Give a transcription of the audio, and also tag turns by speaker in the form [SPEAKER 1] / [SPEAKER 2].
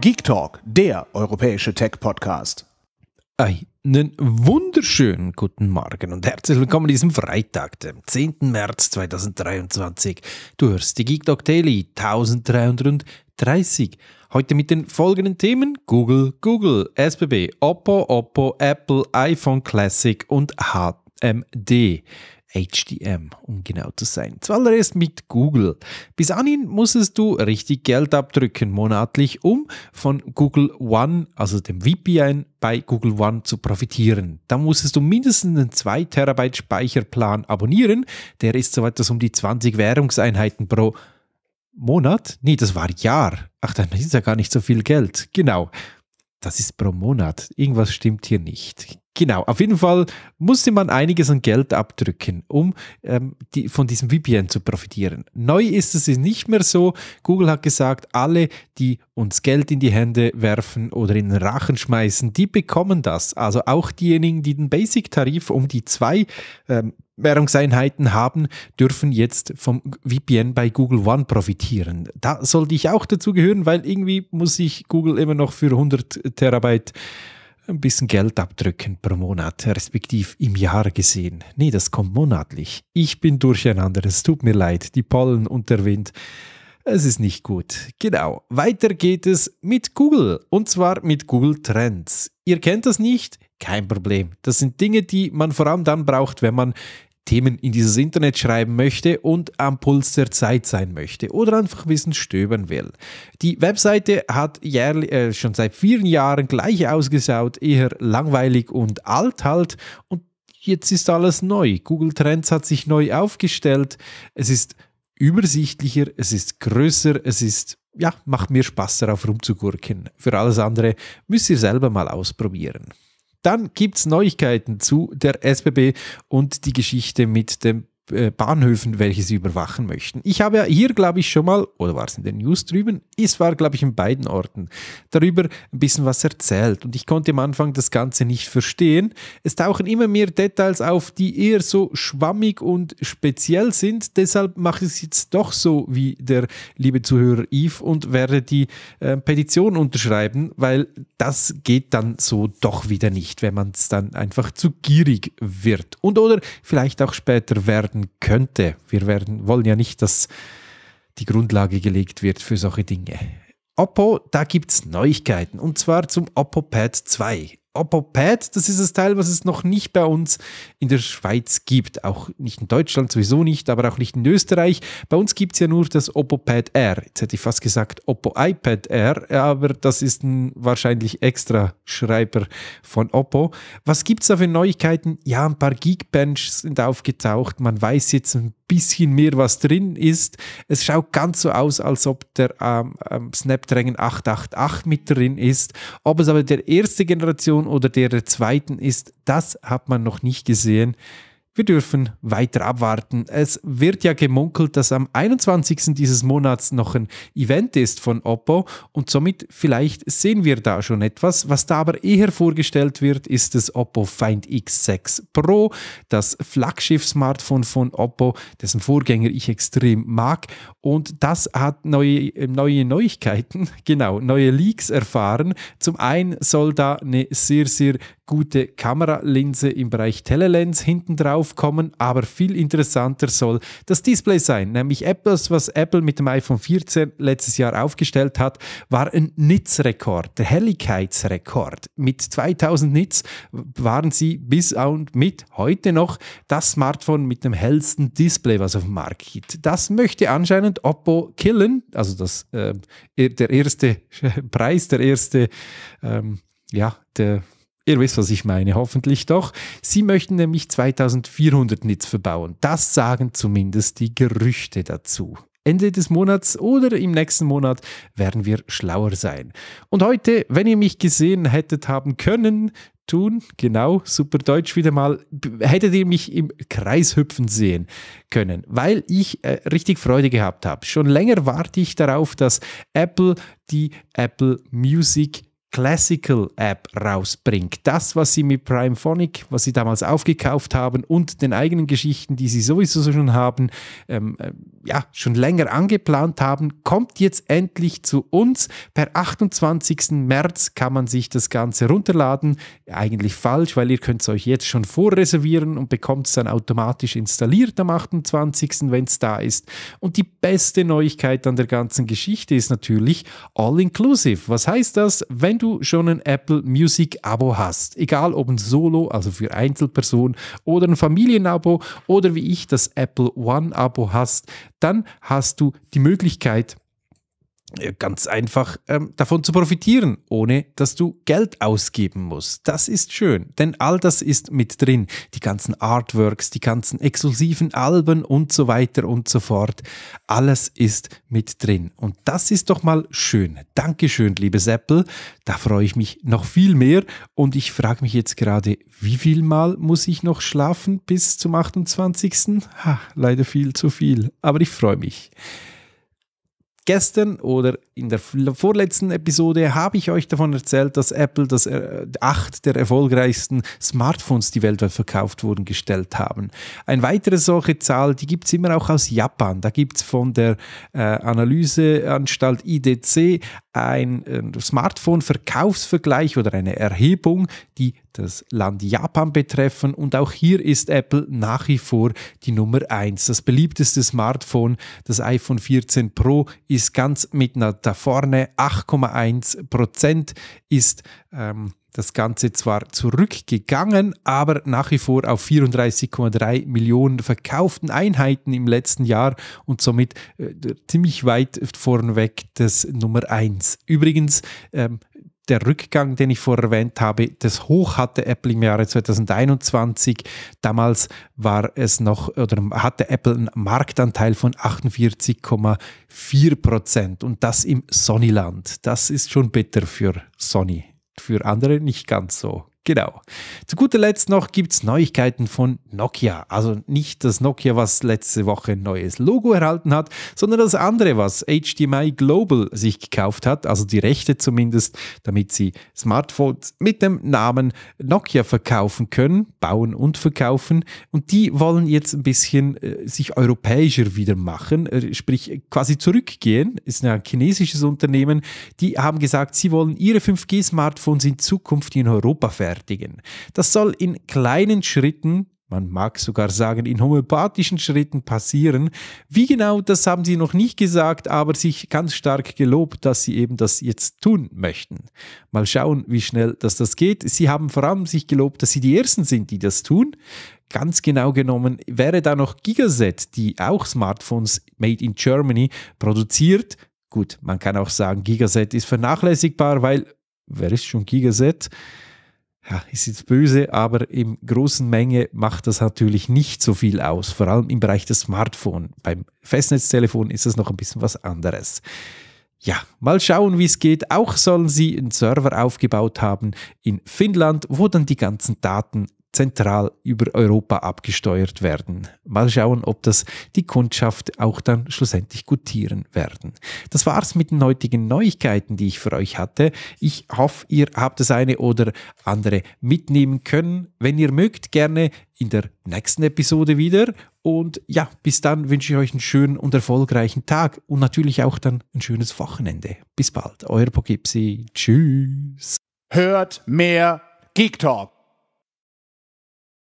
[SPEAKER 1] Geek Talk, der europäische Tech-Podcast. Einen wunderschönen guten Morgen und herzlich willkommen an diesem Freitag, dem 10. März 2023. Du hörst die Geek Talk Daily 1330. Heute mit den folgenden Themen: Google, Google, SBB, Oppo, Oppo, Apple, iPhone Classic und HMD. HDM, um genau zu sein. Zuallererst mit Google. Bis anhin musstest du richtig Geld abdrücken monatlich, um von Google One, also dem VPN bei Google One zu profitieren. Da musstest du mindestens einen 2 Terabyte Speicherplan abonnieren. Der ist so etwas um die 20 Währungseinheiten pro Monat. Nee, das war Jahr. Ach, dann ist ja gar nicht so viel Geld. Genau. Das ist pro Monat. Irgendwas stimmt hier nicht. Genau, auf jeden Fall musste man einiges an Geld abdrücken, um ähm, die, von diesem VPN zu profitieren. Neu ist es nicht mehr so. Google hat gesagt, alle, die uns Geld in die Hände werfen oder in den Rachen schmeißen, die bekommen das. Also auch diejenigen, die den Basic-Tarif um die zwei ähm, Währungseinheiten haben, dürfen jetzt vom VPN bei Google One profitieren. Da sollte ich auch dazu gehören, weil irgendwie muss ich Google immer noch für 100 Terabyte ein bisschen Geld abdrücken pro Monat, respektiv im Jahr gesehen. Nee, das kommt monatlich. Ich bin durcheinander, es tut mir leid, die Pollen und der Wind. Es ist nicht gut. Genau. Weiter geht es mit Google. Und zwar mit Google Trends. Ihr kennt das nicht? Kein Problem. Das sind Dinge, die man vor allem dann braucht, wenn man Themen in dieses Internet schreiben möchte und am Puls der Zeit sein möchte oder einfach ein stöbern will. Die Webseite hat jährlich, äh, schon seit vielen Jahren gleich ausgesaut, eher langweilig und alt halt und jetzt ist alles neu. Google Trends hat sich neu aufgestellt. Es ist übersichtlicher, es ist größer, es ist ja, macht mir Spaß darauf rumzugurken. Für alles andere müsst ihr selber mal ausprobieren. Dann gibt es Neuigkeiten zu der SBB und die Geschichte mit dem äh, Bahnhöfen, welche sie überwachen möchten. Ich habe ja hier, glaube ich, schon mal, oder war es in den News drüben? Es war, glaube ich, in beiden Orten darüber ein bisschen was erzählt. Und ich konnte am Anfang das Ganze nicht verstehen. Es tauchen immer mehr Details auf, die eher so schwammig und speziell sind. Deshalb mache ich es jetzt doch so wie der liebe Zuhörer Yves und werde die äh, Petition unterschreiben, weil das geht dann so doch wieder nicht, wenn man es dann einfach zu gierig wird. Und oder vielleicht auch später werden werden könnte. Wir werden, wollen ja nicht, dass die Grundlage gelegt wird für solche Dinge. Oppo, da gibt es Neuigkeiten und zwar zum Oppo Pad 2. Opopad, das ist das Teil, was es noch nicht bei uns in der Schweiz gibt. Auch nicht in Deutschland sowieso nicht, aber auch nicht in Österreich. Bei uns gibt es ja nur das Opopad R. Jetzt hätte ich fast gesagt Oppo iPad R, aber das ist ein wahrscheinlich extra Schreiber von Oppo. Was gibt es da für Neuigkeiten? Ja, ein paar Geekbench sind aufgetaucht. Man weiß jetzt ein bisschen mehr was drin ist. Es schaut ganz so aus, als ob der ähm, ähm, Snapdragon 888 mit drin ist. Ob es aber der erste Generation oder der zweiten ist, das hat man noch nicht gesehen. Wir dürfen weiter abwarten. Es wird ja gemunkelt, dass am 21. dieses Monats noch ein Event ist von Oppo und somit vielleicht sehen wir da schon etwas. Was da aber eher vorgestellt wird, ist das Oppo Find X6 Pro, das Flaggschiff-Smartphone von Oppo, dessen Vorgänger ich extrem mag. Und das hat neue, äh, neue Neuigkeiten, genau, neue Leaks erfahren. Zum einen soll da eine sehr, sehr gute Kameralinse im Bereich Telelens hinten drauf aufkommen, aber viel interessanter soll das Display sein. Nämlich etwas, was Apple mit dem iPhone 14 letztes Jahr aufgestellt hat, war ein Nits-Rekord, der Helligkeitsrekord. Mit 2000 Nits waren sie bis und mit heute noch das Smartphone mit dem hellsten Display, was auf dem Markt geht. Das möchte anscheinend Oppo killen, also das, äh, der erste Preis, der erste, ähm, ja, der Ihr wisst, was ich meine, hoffentlich doch. Sie möchten nämlich 2400 Nits verbauen. Das sagen zumindest die Gerüchte dazu. Ende des Monats oder im nächsten Monat werden wir schlauer sein. Und heute, wenn ihr mich gesehen hättet haben können, tun, genau, super Deutsch wieder mal, hättet ihr mich im Kreis hüpfen sehen können, weil ich äh, richtig Freude gehabt habe. Schon länger warte ich darauf, dass Apple die Apple Music Classical App rausbringt. Das, was sie mit Prime Phonic, was sie damals aufgekauft haben und den eigenen Geschichten, die sie sowieso schon haben, ähm, äh, ja, schon länger angeplant haben, kommt jetzt endlich zu uns. Per 28. März kann man sich das Ganze runterladen. Eigentlich falsch, weil ihr könnt es euch jetzt schon vorreservieren und bekommt es dann automatisch installiert am 28., wenn es da ist. Und die beste Neuigkeit an der ganzen Geschichte ist natürlich All-Inclusive. Was heißt das? Wenn du du schon ein Apple Music Abo hast. Egal ob ein Solo, also für Einzelpersonen, oder ein Familienabo oder wie ich das Apple One Abo hast, dann hast du die Möglichkeit, äh, ganz einfach ähm, davon zu profitieren, ohne dass du Geld ausgeben musst. Das ist schön, denn all das ist mit drin. Die ganzen Artworks, die ganzen exklusiven Alben und so weiter und so fort. Alles ist mit drin. Und das ist doch mal schön. Dankeschön, liebe Seppel. Da freue ich mich noch viel mehr. Und ich frage mich jetzt gerade, wie viel Mal muss ich noch schlafen bis zum 28.? Ha, leider viel zu viel. Aber ich freue mich gestern oder in der vorletzten Episode habe ich euch davon erzählt, dass Apple das äh, acht der erfolgreichsten Smartphones, die weltweit verkauft wurden, gestellt haben. Eine weitere solche Zahl, die gibt es immer auch aus Japan. Da gibt es von der äh, Analyseanstalt IDC ein äh, Smartphone-Verkaufsvergleich oder eine Erhebung, die das Land Japan betreffen. Und auch hier ist Apple nach wie vor die Nummer eins. Das beliebteste Smartphone, das iPhone 14 Pro, ist ganz mit einer da vorne 8,1 Prozent ist ähm, das Ganze zwar zurückgegangen, aber nach wie vor auf 34,3 Millionen verkauften Einheiten im letzten Jahr und somit äh, ziemlich weit vorneweg das Nummer 1. Übrigens, ähm, der Rückgang, den ich vorher erwähnt habe, das Hoch hatte Apple im Jahre 2021. Damals war es noch oder hatte Apple einen Marktanteil von 48,4 Prozent und das im Sonyland. Das ist schon bitter für Sony. Für andere nicht ganz so. Genau. Zu guter Letzt noch gibt es Neuigkeiten von Nokia. Also nicht das Nokia, was letzte Woche ein neues Logo erhalten hat, sondern das andere, was HDMI Global sich gekauft hat, also die Rechte zumindest, damit sie Smartphones mit dem Namen Nokia verkaufen können, bauen und verkaufen. Und die wollen jetzt ein bisschen äh, sich europäischer wieder machen, äh, sprich quasi zurückgehen. Ist ein chinesisches Unternehmen. Die haben gesagt, sie wollen ihre 5G-Smartphones in Zukunft in Europa verkaufen rechtfertigen. Das soll in kleinen Schritten man mag sogar sagen, in homöopathischen Schritten passieren. Wie genau, das haben sie noch nicht gesagt, aber sich ganz stark gelobt, dass sie eben das jetzt tun möchten. Mal schauen, wie schnell das, das geht. Sie haben vor allem sich gelobt, dass sie die Ersten sind, die das tun. Ganz genau genommen wäre da noch Gigaset, die auch Smartphones made in Germany produziert. Gut, man kann auch sagen, Gigaset ist vernachlässigbar, weil wer ist schon Gigaset? ja, ist jetzt böse, aber in großen Menge macht das natürlich nicht so viel aus, vor allem im Bereich des Smartphones. Beim Festnetztelefon ist das noch ein bisschen was anderes. Ja, mal schauen, wie es geht. Auch sollen sie einen Server aufgebaut haben in Finnland, wo dann die ganzen Daten zentral über Europa abgesteuert werden. Mal schauen, ob das die Kundschaft auch dann schlussendlich gutieren werden. Das war's mit den heutigen Neuigkeiten, die ich für euch hatte. Ich hoffe, ihr habt das eine oder andere mitnehmen können. Wenn ihr mögt, gerne in der nächsten Episode wieder. Und ja, bis dann wünsche ich euch einen schönen und erfolgreichen Tag und natürlich auch dann ein schönes Wochenende. Bis bald, euer Pogipsi. Tschüss. Hört mehr Geek Talk.